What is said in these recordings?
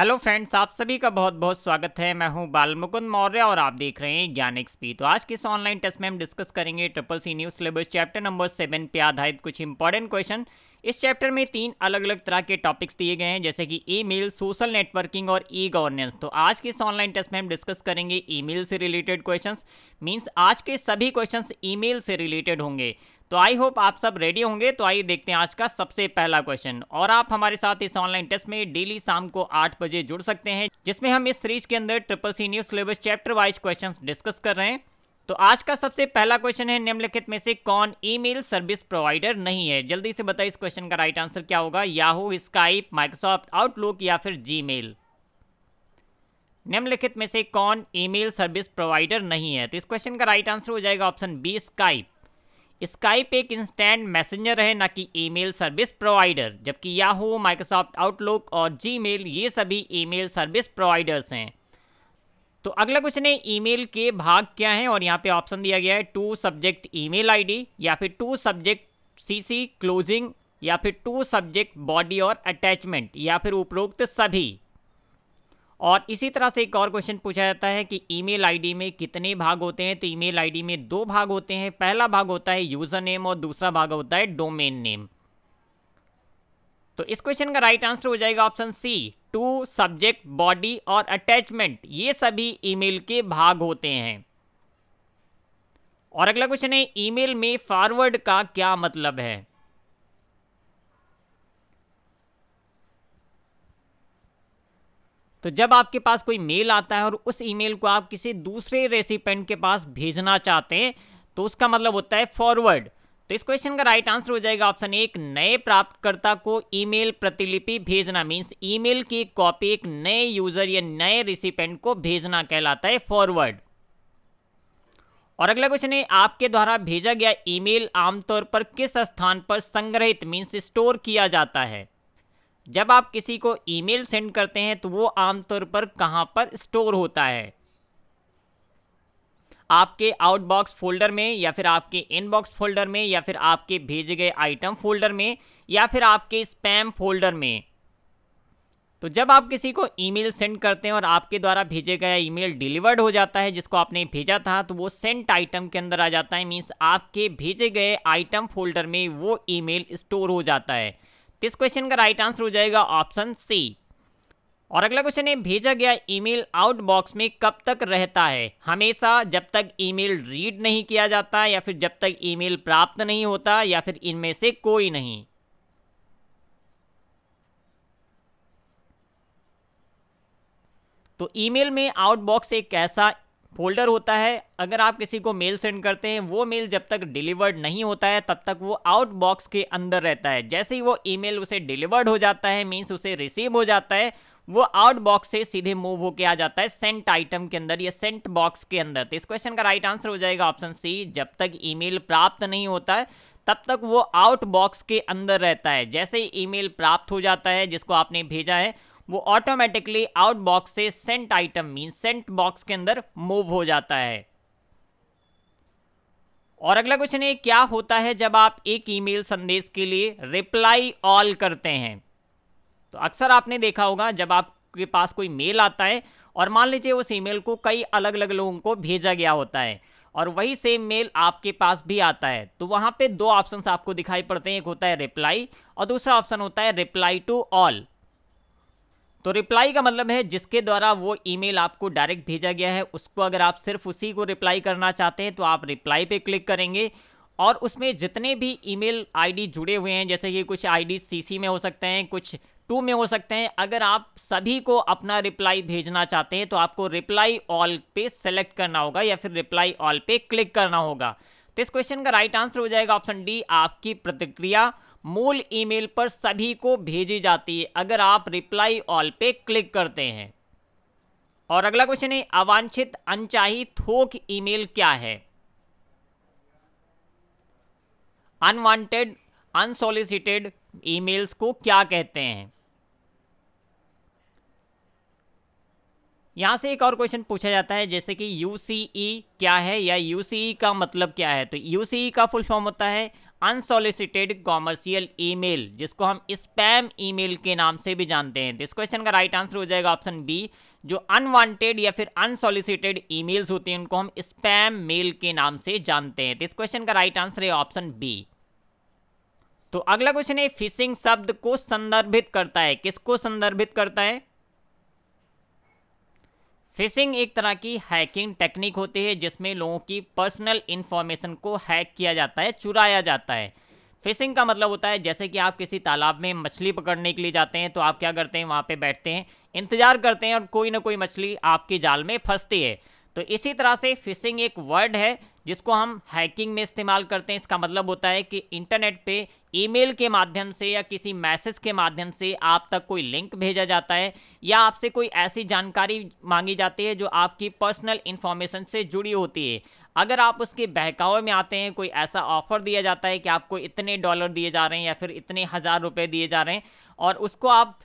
hello friends आप सभी का बहुत बहुत स्वागत है मैं हूं बालमुकुंद मौर्य और आप देख रहे हैं ज्ञान एक्सपी तो आज के इस ऑनलाइन टेस्ट में हम डिस्कस करेंगे triple C new syllabus chapter number seven पे आधारित कुछ इंपॉर्टेंट क्वेश्चन इस चैप्टर में तीन अलग अलग तरह के टॉपिक्स दिए गए हैं जैसे कि ई मेल सोशल नेटवर्किंग और ई गवर्नेंस तो आज के इस ऑनलाइन टेस्ट में हम डिस्कस करेंगे ई मेल से रिलेटेड क्वेश्चन मीन्स आज के सभी क्वेश्चन ई मेल से रिलेटेड होंगे तो आई होप आप सब रेडी होंगे तो आइए देखते हैं आज का सबसे पहला क्वेश्चन और आप हमारे साथ इस ऑनलाइन टेस्ट में डेली शाम को आठ बजे जुड़ सकते हैं जिसमें हम इस सीरीज के अंदर triple C new syllabus chapter wise question discuss कर रहे हैं तो आज का सबसे पहला क्वेश्चन है निम्नलिखित में से कौन ईमेल सर्विस प्रोवाइडर नहीं है जल्दी से बताइए इस क्वेश्चन का राइट आंसर क्या होगा याहू स्काइप माइक्रोसॉफ्ट आउटलुक या फिर जीमेल निम्नलिखित में से कौन ईमेल सर्विस प्रोवाइडर नहीं है तो इस क्वेश्चन का राइट आंसर हो जाएगा ऑप्शन बी स्काइप स्काइप एक इंस्टेंट मैसेंजर है ना कि ईमेल सर्विस प्रोवाइडर जबकि याहू माइक्रोसॉफ्ट आउटलुक और जीमेल ये सभी ईमेल सर्विस प्रोवाइडर्स हैं तो अगला क्वेश्चन है ईमेल के भाग क्या हैं और यहाँ पे ऑप्शन दिया गया है टू सब्जेक्ट ईमेल आईडी या फिर टू सब्जेक्ट सीसी क्लोजिंग या फिर टू सब्जेक्ट बॉडी और अटैचमेंट या फिर उपरोक्त सभी और इसी तरह से एक और क्वेश्चन पूछा जाता है कि ईमेल आईडी में कितने भाग होते हैं तो ईमेल आईडी में दो भाग होते हैं पहला भाग होता है यूज़र नेम और दूसरा भाग होता है डोमेन नेम तो इस क्वेश्चन का राइट आंसर हो जाएगा option C to subject body और अटैचमेंट ये सभी ईमेल के भाग होते हैं और अगला क्वेश्चन है ईमेल में फॉरवर्ड का क्या मतलब है तो जब आपके पास कोई मेल आता है और उस ईमेल को आप किसी दूसरे रेसिपेंट के पास भेजना चाहते हैं तो उसका मतलब होता है फॉरवर्ड तो इस क्वेश्चन का राइट आंसर हो जाएगा ऑप्शन एक नए प्राप्तकर्ता को ईमेल प्रतिलिपि भेजना मीन्स ईमेल की कॉपी एक नए यूजर या नए रिसिपेंट को भेजना कहलाता है फॉरवर्ड और अगला क्वेश्चन है आपके द्वारा भेजा गया ईमेल आमतौर पर किस स्थान पर संग्रहित मीन्स स्टोर किया जाता है जब आप किसी को ईमेल सेंड करते हैं तो वो आमतौर पर कहाँ पर स्टोर होता है आपके आउटबॉक्स फोल्डर में या फिर आपके इनबॉक्स फोल्डर में या फिर आपके भेजे गए आइटम फोल्डर में या फिर आपके स्पैम फोल्डर में तो जब आप किसी को ईमेल सेंड करते हैं और आपके द्वारा भेजे गया ईमेल डिलीवर्ड हो जाता है जिसको आपने भेजा था तो वो सेंट आइटम के अंदर आ जाता है मीन्स आपके भेजे गए आइटम फोल्डर में वो ईमेल स्टोर हो जाता है इस क्वेश्चन का राइट आंसर हो जाएगा ऑप्शन सी और अगला क्वेश्चन है भेजा गया ईमेल आउटबॉक्स में कब तक रहता है हमेशा जब तक ईमेल रीड नहीं किया जाता या फिर जब तक ईमेल प्राप्त नहीं होता या फिर इनमें से कोई नहीं तो ईमेल में आउटबॉक्स एक ऐसा फोल्डर होता है अगर आप किसी को मेल सेंड करते हैं वो मेल जब तक डिलीवर्ड नहीं होता है तब तक वो आउट बॉक्स के अंदर रहता है जैसे ही वो ईमेल उसे डिलीवर्ड हो जाता है मीन्स उसे रिसीव हो जाता है वो आउट बॉक्स से सीधे मूव होके आ जाता है सेंट आइटम के अंदर या सेंट बॉक्स के अंदर तो इस क्वेश्चन का राइट आंसर हो जाएगा ऑप्शन सी जब तक ईमेल प्राप्त नहीं होता है तब तक वो आउट बॉक्स के अंदर रहता है जैसे ही ईमेल प्राप्त हो जाता है जिसको आपने भेजा है वो ऑटोमेटिकली आउट बॉक्स से sent item mean sent box के अंदर मूव हो जाता है और अगला क्वेश्चन है क्या होता है जब आप एक ईमेल संदेश के लिए रिप्लाई ऑल करते हैं तो अक्सर आपने देखा होगा जब आपके पास कोई मेल आता है और मान लीजिए उस ईमेल को कई अलग अलग लोगों को भेजा गया होता है और वही सेम मेल आपके पास भी आता है तो वहां पे दो ऑप्शंस आपको दिखाई पड़ते हैं एक होता है रिप्लाई और दूसरा ऑप्शन होता है रिप्लाई टू ऑल तो रिप्लाई का मतलब है जिसके द्वारा वो ईमेल आपको डायरेक्ट भेजा गया है उसको अगर आप सिर्फ उसी को रिप्लाई करना चाहते हैं तो आप रिप्लाई पे क्लिक करेंगे और उसमें जितने भी ईमेल आईडी जुड़े हुए हैं जैसे कि कुछ आईडी सीसी में हो सकते हैं कुछ टू में हो सकते हैं अगर आप सभी को अपना रिप्लाई भेजना चाहते हैं तो आपको रिप्लाई ऑल पे सेलेक्ट करना होगा या फिर रिप्लाई ऑल पे क्लिक करना होगा तो इस क्वेश्चन का राइट आंसर हो जाएगा ऑप्शन डी आपकी प्रतिक्रिया मूल ईमेल पर सभी को भेजी जाती है अगर आप रिप्लाई ऑल पे क्लिक करते हैं और अगला क्वेश्चन है अवांछित अनचाही थोक ईमेल क्या है अनवांटेड अनसोलिसिटेड ईमेल्स को क्या कहते हैं यहां से एक और क्वेश्चन पूछा जाता है जैसे कि यूसीई e क्या है या यूसीई e का मतलब क्या है तो यूसीई e का फुल फॉर्म होता है अनसोलिसिटेड कॉमर्शियल ईमेल जिसको हम स्पैम ईमेल के नाम से भी जानते हैं इस क्वेश्चन का राइट आंसर हो जाएगा ऑप्शन बी जो अनवांटेड या फिर अनसोलिसिटेड ईमेल्स होती हैं उनको हम स्पैम मेल के नाम से जानते हैं इस क्वेश्चन का राइट आंसर है ऑप्शन बी तो अगला क्वेश्चन है फिशिंग शब्द को संदर्भित करता है किसको संदर्भित करता है फिशिंग एक तरह की हैकिंग टेक्निक होती है जिसमें लोगों की पर्सनल इन्फॉर्मेशन को हैक किया जाता है चुराया जाता है फिशिंग का मतलब होता है जैसे कि आप किसी तालाब में मछली पकड़ने के लिए जाते हैं तो आप क्या करते हैं वहाँ पे बैठते हैं इंतजार करते हैं और कोई ना कोई मछली आपके जाल में फंसती है तो इसी तरह से फिशिंग एक वर्ड है जिसको हम हैकिंग में इस्तेमाल करते हैं इसका मतलब होता है कि इंटरनेट पे ईमेल के माध्यम से या किसी मैसेज के माध्यम से आप तक कोई लिंक भेजा जाता है या आपसे कोई ऐसी जानकारी मांगी जाती है जो आपकी पर्सनल इन्फॉर्मेशन से जुड़ी होती है अगर आप उसके बहकावे में आते हैं कोई ऐसा ऑफर दिया जाता है कि आपको इतने डॉलर दिए जा रहे हैं या फिर इतने हज़ार रुपये दिए जा रहे हैं और उसको आप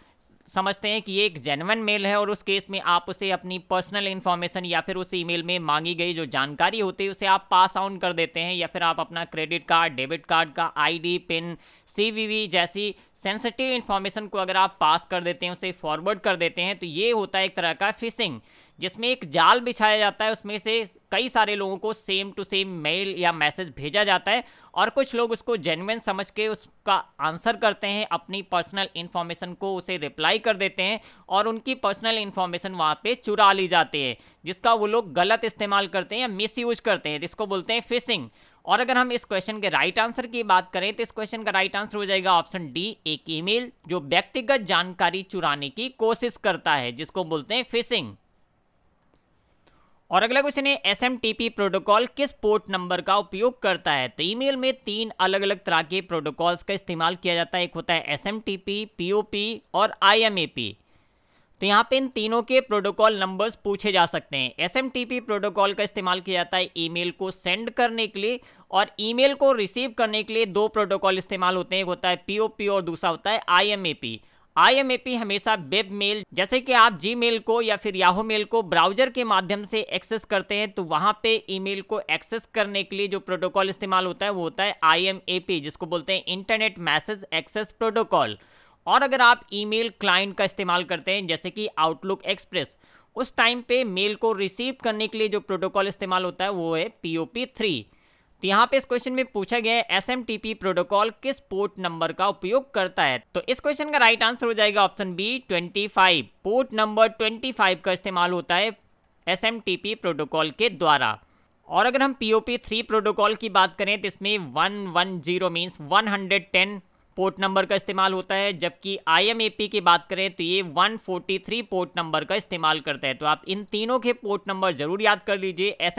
समझते हैं कि ये एक जेनवन मेल है और उस केस में आप उसे अपनी पर्सनल इन्फॉर्मेशन या फिर उस ईमेल में मांगी गई जो जानकारी होती है उसे आप पास ऑन कर देते हैं या फिर आप अपना क्रेडिट कार्ड डेबिट कार्ड का आईडी पिन सीवीवी जैसी सेंसिटिव इन्फॉर्मेशन को अगर आप पास कर देते हैं उसे फॉरवर्ड कर देते हैं तो ये होता है एक तरह का फिशिंग जिसमें एक जाल बिछाया जाता है उसमें से कई सारे लोगों को सेम टू सेम मेल या मैसेज भेजा जाता है और कुछ लोग उसको जेनविन समझ के उसका आंसर करते हैं अपनी पर्सनल इन्फॉर्मेशन को उसे रिप्लाई कर देते हैं और उनकी पर्सनल इन्फॉर्मेशन वहाँ पे चुरा ली जाती है जिसका वो लोग गलत इस्तेमाल करते हैं या यूज करते हैं जिसको बोलते हैं फिशिंग और अगर हम इस क्वेश्चन के राइट आंसर की बात करें तो इस क्वेश्चन का राइट आंसर हो जाएगा ऑप्शन डी एक ईमेल जो व्यक्तिगत जानकारी चुराने की कोशिश करता है जिसको बोलते हैं फिशिंग और अगला क्वेश्चन है एस प्रोटोकॉल किस पोर्ट नंबर का उपयोग करता है तो ईमेल में तीन अलग अलग तरह के प्रोटोकॉल्स का इस्तेमाल किया जाता है एक होता है एस एम पीओपी और आई तो यहाँ पे इन तीनों के प्रोटोकॉल नंबर्स पूछे जा सकते हैं एस प्रोटोकॉल का इस्तेमाल किया जाता है ईमेल को सेंड करने के लिए और ईमेल को रिसीव करने के लिए दो प्रोटोकॉल इस्तेमाल होते हैं एक होता है पीओपी और दूसरा होता है आई आई हमेशा वेब मेल जैसे कि आप जी मेल को या फिर याहू मेल को ब्राउजर के माध्यम से एक्सेस करते हैं तो वहां पे ईमेल को एक्सेस करने के लिए जो प्रोटोकॉल इस्तेमाल होता है वो होता है आई जिसको बोलते हैं इंटरनेट मैसेज एक्सेस प्रोटोकॉल और अगर आप ईमेल क्लाइंट का इस्तेमाल करते हैं जैसे कि आउटलुक एक्सप्रेस उस टाइम पे मेल को रिसीव करने के लिए जो प्रोटोकॉल इस्तेमाल होता है वो है पी ओ पी थ्री तो यहाँ पे इस क्वेश्चन में पूछा गया है एसएमटीपी प्रोटोकॉल किस पोर्ट नंबर का उपयोग करता है तो इस क्वेश्चन का राइट आंसर हो जाएगा ऑप्शन बी 25 पोर्ट नंबर 25 का इस्तेमाल होता है एसएमटीपी प्रोटोकॉल के द्वारा और अगर हम पीओपी थ्री प्रोटोकॉल की बात करें तो इसमें one one zero means one hundred ten port number का इस्तेमाल होता है जबकि आई की बात करें तो ये 143 पोर्ट नंबर का इस्तेमाल करता है तो आप इन तीनों के पोर्ट नंबर जरूर याद कर लीजिए एस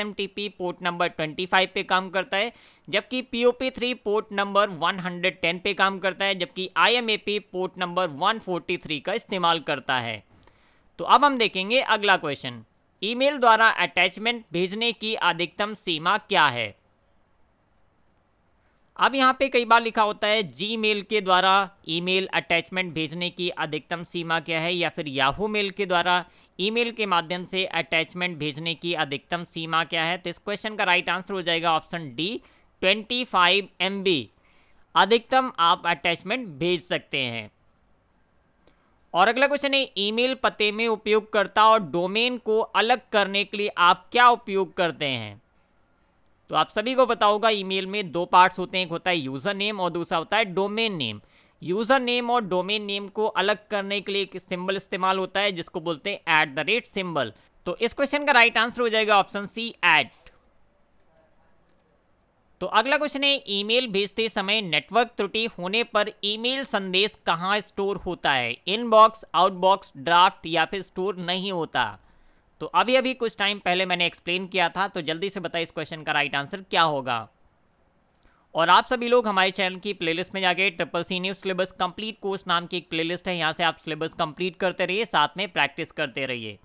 पोर्ट नंबर 25 पे काम करता है जबकि पी थ्री पोर्ट नंबर 110 पे काम करता है जबकि आई पोर्ट नंबर 143 का इस्तेमाल करता है तो अब हम देखेंगे अगला क्वेश्चन ईमेल द्वारा अटैचमेंट भेजने की अधिकतम सीमा क्या है अब यहाँ पे कई बार लिखा होता है जी के द्वारा ईमेल अटैचमेंट भेजने की अधिकतम सीमा क्या है या फिर याहू मेल के द्वारा ईमेल के माध्यम से अटैचमेंट भेजने की अधिकतम सीमा क्या है तो इस क्वेश्चन का राइट आंसर हो जाएगा option D twenty five M अधिकतम आप अटैचमेंट भेज सकते हैं और अगला क्वेश्चन है ईमेल पते में उपयोगकर्ता और डोमेन को अलग करने के लिए आप क्या उपयोग करते हैं तो आप सभी को पता ईमेल में दो पार्ट्स होते हैं एक होता है यूज़र नेम और दूसरा होता है डोमेन नेम यूज़र नेम और डोमेन नेम को अलग करने के लिए एक सिंबल इस्तेमाल होता है जिसको बोलते हैं एट द रेट सिंबल तो इस क्वेश्चन का राइट आंसर हो जाएगा ऑप्शन सी एट तो अगला क्वेश्चन है ईमेल भेजते समय नेटवर्क त्रुटि होने पर ईमेल संदेश कहाँ स्टोर होता है इनबॉक्स आउटबॉक्स ड्राफ्ट या फिर स्टोर नहीं होता तो अभी अभी कुछ टाइम पहले मैंने एक्सप्लेन किया था तो जल्दी से बताए इस क्वेश्चन का राइट आंसर क्या होगा और आप सभी लोग हमारे चैनल की प्लेलिस्ट में जाके triple C new syllabus complete course नाम की एक प्लेलिस्ट है यहाँ से आप सिलेबस कंप्लीट करते रहिए साथ में प्रैक्टिस करते रहिए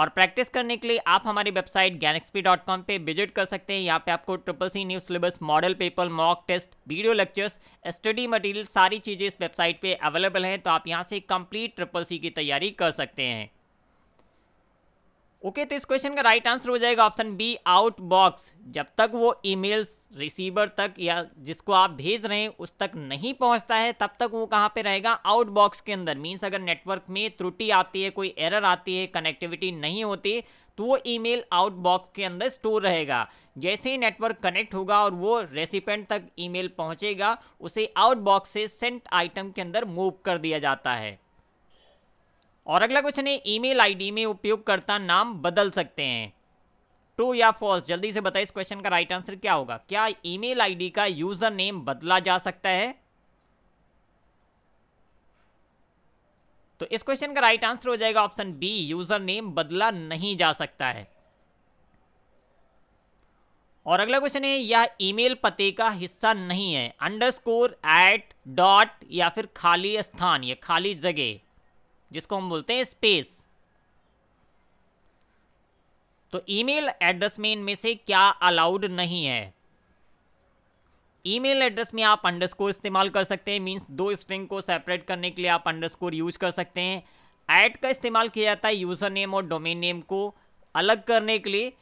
और प्रैक्टिस करने के लिए आप हमारी वेबसाइट ज्ञान डॉट कॉम पर विजिट कर सकते हैं यहाँ पे आपको triple C new syllabus model paper mock test video lectures study material सारी चीज़ें इस वेबसाइट पे अवेलेबल हैं तो आप यहाँ से कंप्लीट ट्रिपल सी की तैयारी कर सकते हैं ओके तो इस क्वेश्चन का राइट आंसर हो जाएगा ऑप्शन बी आउट बॉक्स जब तक वो ईमेल्स रिसीवर तक या जिसको आप भेज रहे हैं उस तक नहीं पहुंचता है तब तक वो कहाँ पे रहेगा आउट बॉक्स के अंदर मीन्स अगर नेटवर्क में त्रुटि आती है कोई एरर आती है कनेक्टिविटी नहीं होती तो वो ईमेल आउट बॉक्स के अंदर स्टोर रहेगा जैसे ही नेटवर्क कनेक्ट होगा और वो रेसिपेंट तक ईमेल पहुंचेगा उसे आउट बॉक्स से सेंट आइटम के अंदर मूव कर दिया जाता है और अगला क्वेश्चन है ईमेल आईडी में उपयोगकर्ता नाम बदल सकते हैं ट्रू या फॉल्स जल्दी से बताइए इस क्वेश्चन का राइट आंसर क्या होगा क्या ईमेल आईडी का यूजर नेम बदला जा सकता है तो इस क्वेश्चन का राइट आंसर हो जाएगा ऑप्शन बी यूजर नेम बदला नहीं जा सकता है और अगला क्वेश्चन है यह ईमेल पते का हिस्सा नहीं है अंडरस्कोर एट डॉट या फिर खाली स्थान या खाली जगह जिसको हम बोलते हैं स्पेस तो ईमेल एड्रेस में इनमें से क्या अलाउड नहीं है ईमेल एड्रेस में आप अंडरस्कोर इस्तेमाल कर सकते हैं मींस दो स्ट्रिंग को सेपरेट करने के लिए आप अंडरस्कोर यूज कर सकते हैं ऐड का इस्तेमाल किया जाता है यूज़र नेम और डोमेन नेम को अलग करने के लिए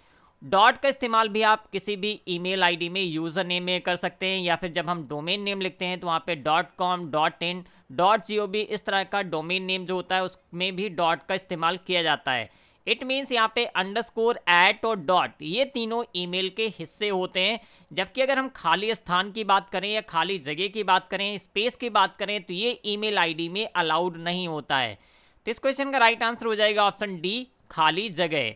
डॉट का इस्तेमाल भी आप किसी भी ईमेल आईडी में यूज़र नेम में कर सकते हैं या फिर जब हम डोमेन नेम लिखते हैं तो वहाँ पे dot com dot in dot G इस तरह का डोमेन नेम जो होता है उसमें भी डॉट का इस्तेमाल किया जाता है इट मीन्स यहाँ पे अंडरस्कोर एट और डॉट ये तीनों ईमेल के हिस्से होते हैं जबकि अगर हम खाली स्थान की बात करें या खाली जगह की बात करें स्पेस की बात करें तो ये ईमेल आईडी में अलाउड नहीं होता है तो इस क्वेश्चन का राइट आंसर हो जाएगा ऑप्शन डी खाली जगह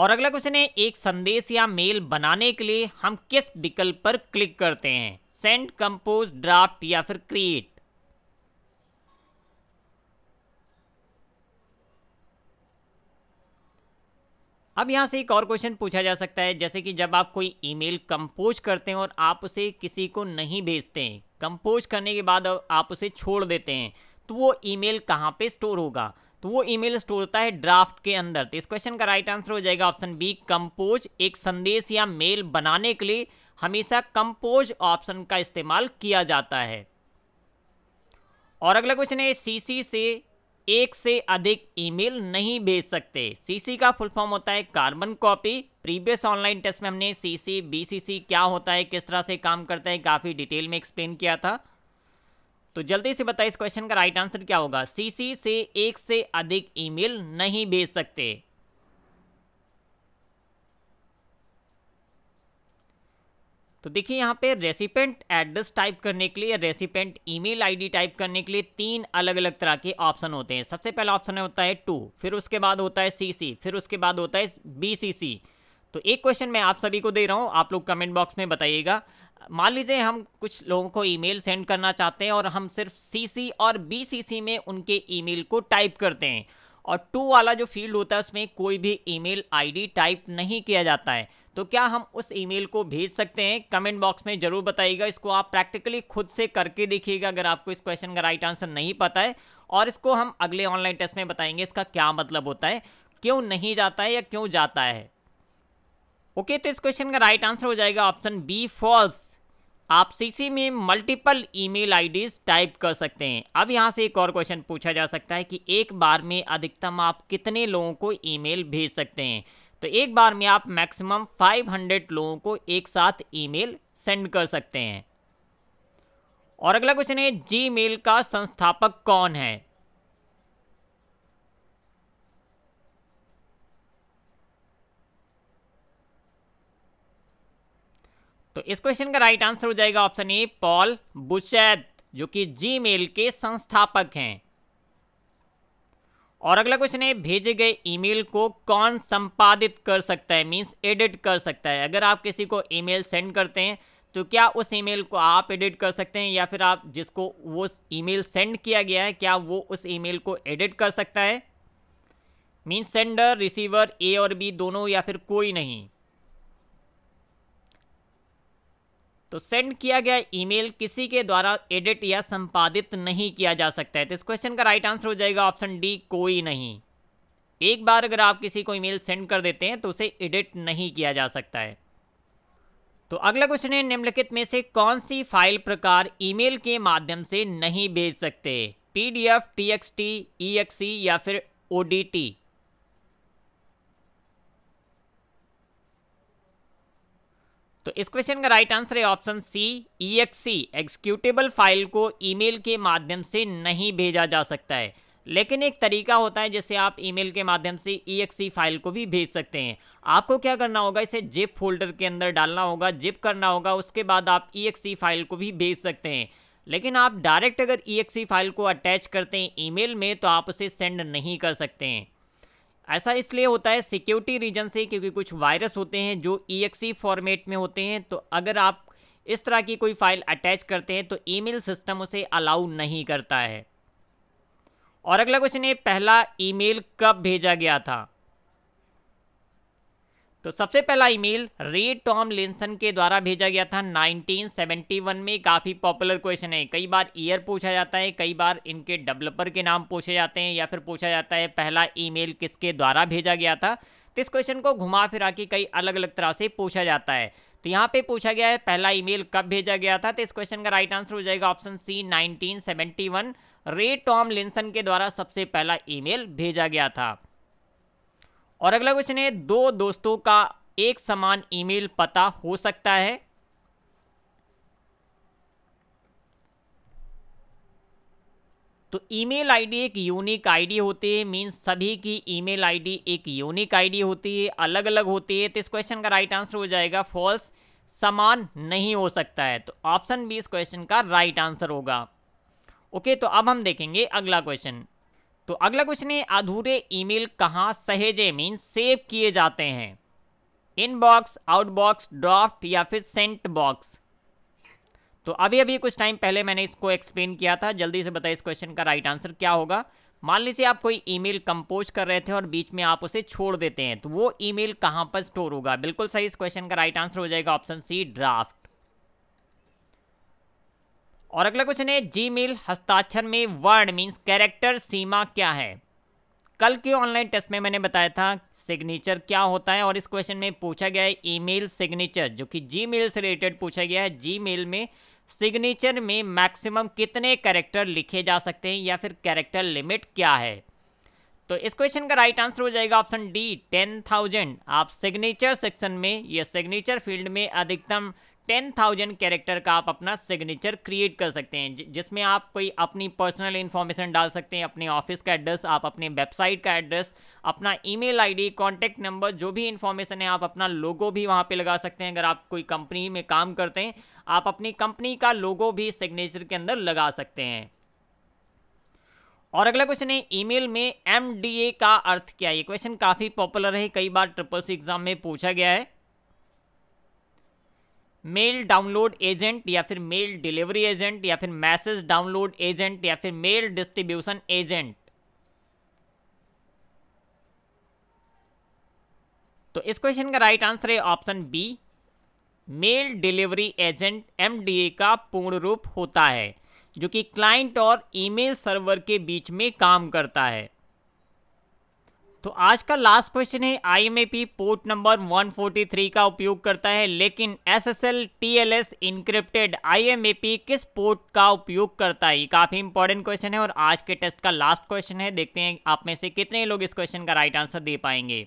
और अगला क्वेश्चन है एक संदेश या मेल बनाने के लिए हम किस विकल्प पर क्लिक करते हैं सेंड कंपोज ड्राफ्ट या फिर क्रिएट अब यहां से एक और क्वेश्चन पूछा जा सकता है जैसे कि जब आप कोई ईमेल कंपोज करते हैं और आप उसे किसी को नहीं भेजते हैं कंपोज करने के बाद आप उसे छोड़ देते हैं तो वो ईमेल कहां पे स्टोर होगा तो वो ईमेल स्टोर होता है ड्राफ्ट के अंदर तो इस क्वेश्चन का राइट आंसर हो जाएगा ऑप्शन बी कंपोज एक संदेश या मेल बनाने के लिए हमेशा कंपोज ऑप्शन का इस्तेमाल किया जाता है और अगला क्वेश्चन है सीसी से एक से अधिक ईमेल नहीं भेज सकते सीसी का फुल फॉर्म होता है carbon copy previous online test में हमने सीसी बीसीसी क्या होता है किस तरह से काम करता है काफ़ी डिटेल में एक्सप्लेन किया था तो जल्दी से बताए इस क्वेश्चन का राइट आंसर क्या होगा सीसी से एक से अधिक ईमेल नहीं भेज सकते तो देखिए यहां पे रेसिपेंट एड्रेस टाइप करने के लिए रेसिपेंट ईमेल आईडी टाइप करने के लिए तीन अलग अलग तरह के ऑप्शन होते हैं सबसे पहला ऑप्शन होता है टू फिर उसके बाद होता है सीसी फिर उसके बाद होता है बीसीसी तो एक क्वेश्चन मैं आप सभी को दे रहा हूं आप लोग कमेंट बॉक्स में बताइएगा मान लीजिए हम कुछ लोगों को ईमेल सेंड करना चाहते हैं और हम सिर्फ सीसी और बीसीसी में उनके ईमेल को टाइप करते हैं और टू वाला जो फील्ड होता है उसमें कोई भी ईमेल आईडी टाइप नहीं किया जाता है तो क्या हम उस ईमेल को भेज सकते हैं कमेंट बॉक्स में ज़रूर बताइएगा इसको आप प्रैक्टिकली खुद से करके देखिएगा अगर आपको इस क्वेश्चन का राइट आंसर नहीं पता है और इसको हम अगले ऑनलाइन टेस्ट में बताएंगे इसका क्या मतलब होता है क्यों नहीं जाता है या क्यों जाता है ओके तो इस क्वेश्चन का राइट आंसर हो जाएगा ऑप्शन बी फॉल्स आप सीसी में मल्टीपल ईमेल आईडीज टाइप कर सकते हैं अब यहाँ से एक और क्वेश्चन पूछा जा सकता है कि एक बार में अधिकतम आप कितने लोगों को ईमेल भेज सकते हैं तो एक बार में आप मैक्सिमम 500 लोगों को एक साथ ईमेल सेंड कर सकते हैं और अगला क्वेश्चन है जी का संस्थापक कौन है तो इस क्वेश्चन का राइट आंसर हो जाएगा ऑप्शन ए पॉल बुशैद जो कि जीमेल के संस्थापक हैं और अगला क्वेश्चन है भेजे गए ईमेल को कौन संपादित कर सकता है मींस एडिट कर सकता है अगर आप किसी को ईमेल सेंड करते हैं तो क्या उस ईमेल को आप एडिट कर सकते हैं या फिर आप जिसको वो ईमेल सेंड किया गया है क्या वो उस ईमेल को एडिट कर सकता है मींस सेंडर रिसीवर ए और बी दोनों या फिर कोई नहीं तो सेंड किया गया ईमेल किसी के द्वारा एडिट या संपादित नहीं किया जा सकता है तो इस क्वेश्चन का राइट आंसर हो जाएगा ऑप्शन डी कोई नहीं एक बार अगर आप किसी को ईमेल सेंड कर देते हैं तो उसे एडिट नहीं किया जा सकता है तो अगला क्वेश्चन है निम्नलिखित में से कौन सी फाइल प्रकार ईमेल के माध्यम से नहीं भेज सकते पीडीएफ, टीएक्सटी, ईएक्सई या फिर ओडीटी तो इस क्वेश्चन का राइट आंसर है option C E EXE executable file को ईमेल के माध्यम से नहीं भेजा जा सकता है लेकिन एक तरीका होता है जैसे आप ईमेल के माध्यम से ई फाइल को भी भेज सकते हैं आपको क्या करना होगा इसे जिप फोल्डर के अंदर डालना होगा जिप करना होगा उसके बाद आप ई फाइल को भी भेज सकते हैं लेकिन आप डायरेक्ट अगर ई फाइल को अटैच करते हैं ईमेल में तो आप उसे सेंड नहीं कर सकते हैं ऐसा इसलिए होता है सिक्योरिटी रीजन से क्योंकि कुछ वायरस होते हैं जो ई फॉर्मेट में होते हैं तो अगर आप इस तरह की कोई फाइल अटैच करते हैं तो ईमेल सिस्टम उसे अलाउ नहीं करता है और अगला क्वेश्चन है पहला ईमेल कब भेजा गया था तो सबसे पहला ईमेल रे टॉम लिंसन के द्वारा भेजा गया था 1971 में काफ़ी पॉपुलर क्वेश्चन है कई बार ईयर पूछा जाता है कई बार इनके डेवलपर के नाम पूछे जाते हैं या फिर पूछा जाता है पहला ईमेल किसके द्वारा भेजा गया था तो इस क्वेश्चन को घुमा फिरा के कई अलग अलग तरह से पूछा जाता है तो यहाँ पे पूछा गया है पहला ईमेल कब भेजा गया था तो इस क्वेश्चन का राइट आंसर हो जाएगा ऑप्शन सी 1971 रे टॉम लिंसन के द्वारा सबसे पहला ईमेल भेजा गया था और अगला क्वेश्चन है दो दोस्तों का एक समान ईमेल पता हो सकता है तो ईमेल आईडी एक यूनिक आईडी होती है मीन्स सभी की ईमेल आईडी एक यूनिक आईडी होती है अलग अलग होती है तो इस क्वेश्चन का राइट आंसर हो जाएगा फॉल्स समान नहीं हो सकता है तो ऑप्शन बी इस क्वेश्चन का राइट आंसर होगा ओके तो अब हम देखेंगे अगला क्वेश्चन तो अगला क्वेश्चन है अधूरे ईमेल कहाँ सहेजे मीन सेव किए जाते हैं इनबॉक्स आउटबॉक्स ड्राफ्ट या फिर सेंट बॉक्स तो अभी अभी कुछ टाइम पहले मैंने इसको एक्सप्लेन किया था जल्दी से बताइए इस क्वेश्चन का राइट आंसर क्या होगा मान लीजिए आप कोई ईमेल कंपोज कर रहे थे और बीच में आप उसे छोड़ देते हैं तो वो ईमेल कहाँ पर स्टोर होगा बिल्कुल सही इस क्वेश्चन का राइट आंसर हो जाएगा ऑप्शन सी ड्राफ्ट और अगला क्वेश्चन है जी मेल हस्ताक्षर में वर्ड मीन्स कैरेक्टर सीमा क्या है कल के ऑनलाइन टेस्ट में मैंने बताया था सिग्नेचर क्या होता है और इस क्वेश्चन में पूछा गया है ईमेल सिग्नेचर जो कि जी मेल से रिलेटेड पूछा गया है जी मेल में सिग्नेचर में मैक्सिमम कितने कैरेक्टर लिखे जा सकते हैं या फिर कैरेक्टर लिमिट क्या है तो इस क्वेश्चन का राइट आंसर हो जाएगा ऑप्शन डी टेन थाउजेंड आप सिग्नेचर सेक्शन में या सिग्नेचर फील्ड में अधिकतम टेन थाउजेंड कैरेक्टर का आप अपना सिग्नेचर क्रिएट कर सकते हैं जिसमें आप कोई अपनी पर्सनल इन्फॉर्मेशन डाल सकते हैं अपने ऑफिस का एड्रेस आप अपने वेबसाइट का एड्रेस अपना ईमेल आईडी कॉन्टैक्ट नंबर जो भी इन्फॉर्मेशन है आप अपना लोगो भी वहां पे लगा सकते हैं अगर आप कोई कंपनी में काम करते हैं आप अपनी कंपनी का लोगो भी सिग्नेचर के अंदर लगा सकते हैं और अगला क्वेश्चन है ईमेल में एम का अर्थ क्या है ये क्वेश्चन काफ़ी पॉपुलर है कई बार ट्रिपल सी एग्जाम में पूछा गया है मेल डाउनलोड एजेंट या फिर मेल डिलीवरी एजेंट या फिर मैसेज डाउनलोड एजेंट या फिर मेल डिस्ट्रीब्यूशन एजेंट तो इस क्वेश्चन का राइट आंसर है option B mail delivery agent MDA का पूर्ण रूप होता है जो कि क्लाइंट और ईमेल सर्वर के बीच में काम करता है तो आज का लास्ट क्वेश्चन है आईएमएपी पोर्ट नंबर 143 का उपयोग करता है लेकिन एसएसएल टीएलएस इंक्रिप्टेड आईएमएपी किस पोर्ट का उपयोग करता है ये काफी इंपॉर्टेंट क्वेश्चन है और आज के टेस्ट का लास्ट क्वेश्चन है देखते हैं आप में से कितने लोग इस क्वेश्चन का राइट आंसर दे पाएंगे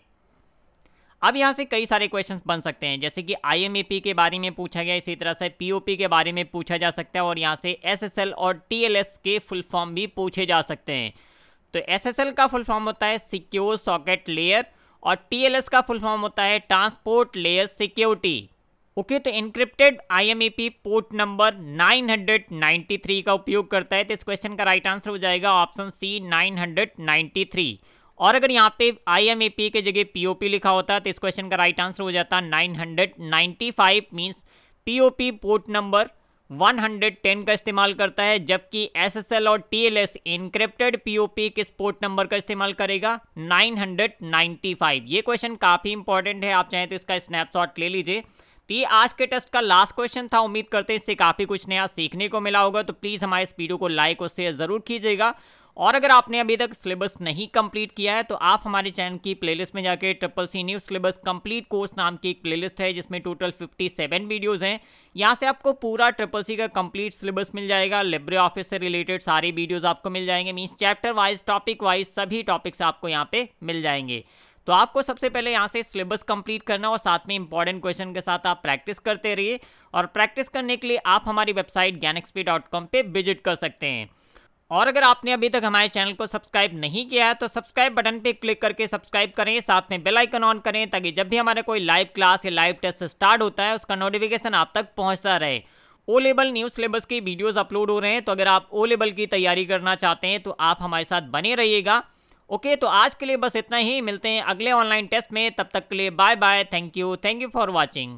अब यहाँ से कई सारे क्वेश्चंस बन सकते हैं जैसे कि आई के बारे में पूछा गया इसी तरह से पीओपी के बारे में पूछा जा सकता है और यहाँ से एसएसएल और टीएलएस के फुल फॉर्म भी पूछे जा सकते हैं तो एल का फुल फॉर्म होता है सिक्योर सॉकेट लेयर और टीएलएस का फुल फॉर्म होता है ट्रांसपोर्ट लेयर सिक्योरिटी ओके तो इनक्रिप्टेड आईएमईपी पोर्ट नंबर 993 का उपयोग करता है तो इस क्वेश्चन का राइट आंसर हो जाएगा ऑप्शन सी 993 और अगर यहाँ पे आईएमईपी e के जगह पीओपी लिखा होता तो इस क्वेश्चन का राइट आंसर हो जाता 995 मींस पीओपी पोर्ट नंबर 110 का इस्तेमाल करता है जबकि एल और एस इनक्रिप्टेड पीओपी किस पोर्ट नंबर का इस्तेमाल करेगा 995 ये क्वेश्चन काफ़ी इंपॉर्टेंट है आप चाहें तो इसका स्नैपशॉट ले लीजिए तो ये आज के टेस्ट का लास्ट क्वेश्चन था उम्मीद करते हैं इससे काफ़ी कुछ नया सीखने को मिला होगा तो प्लीज़ हमारे इस वीडियो को लाइक और शेयर ज़रूर कीजिएगा और अगर आपने अभी तक सिलेबस नहीं कंप्लीट किया है तो आप हमारे चैनल की प्लेलिस्ट में जाके triple C new syllabus complete course नाम की एक प्लेलिस्ट है जिसमें टोटल 57 वीडियोस हैं यहाँ से आपको पूरा ट्रिपल सी का कंप्लीट सिलेबस मिल जाएगा लिब्रे ऑफिस से रिलेटेड सारे वीडियोज़ आपको मिल जाएंगे means chapter wise topic wise सभी टॉपिक्स आपको यहाँ पे मिल जाएंगे तो आपको सबसे पहले यहाँ से सिलेबस कंप्लीट करना और साथ में इंपॉर्टेंट क्वेश्चन के साथ आप प्रैक्टिस करते रहिए और प्रैक्टिस करने के लिए आप हमारी वेबसाइट ज्ञान पे विजिट कर सकते हैं और अगर आपने अभी तक हमारे चैनल को सब्सक्राइब नहीं किया है तो सब्सक्राइब बटन पर क्लिक करके सब्सक्राइब करें साथ में बेल आइकन ऑन करें ताकि जब भी हमारा कोई लाइव क्लास या लाइव टेस्ट स्टार्ट होता है उसका नोटिफिकेशन आप तक पहुंचता रहे ओ लेवल न्यू सिलेबस की वीडियोस अपलोड हो रहे हैं तो अगर आप ओ लेवल की तैयारी करना चाहते हैं तो आप हमारे साथ बने रहिएगा ओके तो आज के लिए बस इतना ही मिलते हैं अगले ऑनलाइन टेस्ट में तब तक के लिए bye bye thank you thank you for watching